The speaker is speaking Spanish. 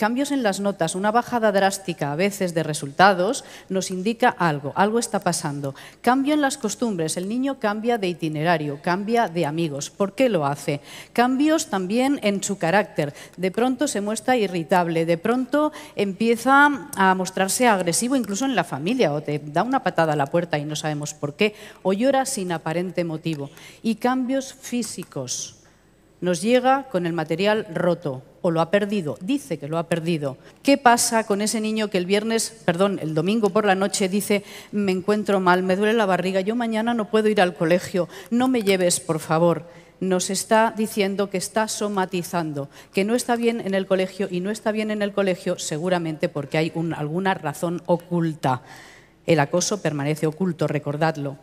Cambios en las notas, una bajada drástica a veces de resultados nos indica algo, algo está pasando. Cambio en las costumbres, el niño cambia de itinerario, cambia de amigos. ¿Por qué lo hace? Cambios también en su carácter. De pronto se muestra irritable, de pronto empieza a mostrarse agresivo incluso en la familia o te da una patada a la puerta y no sabemos por qué o llora sin aparente motivo. Y cambios físicos nos llega con el material roto o lo ha perdido, dice que lo ha perdido. ¿Qué pasa con ese niño que el viernes, perdón, el domingo por la noche dice, me encuentro mal, me duele la barriga, yo mañana no puedo ir al colegio, no me lleves, por favor? Nos está diciendo que está somatizando, que no está bien en el colegio y no está bien en el colegio seguramente porque hay alguna razón oculta. El acoso permanece oculto, recordadlo.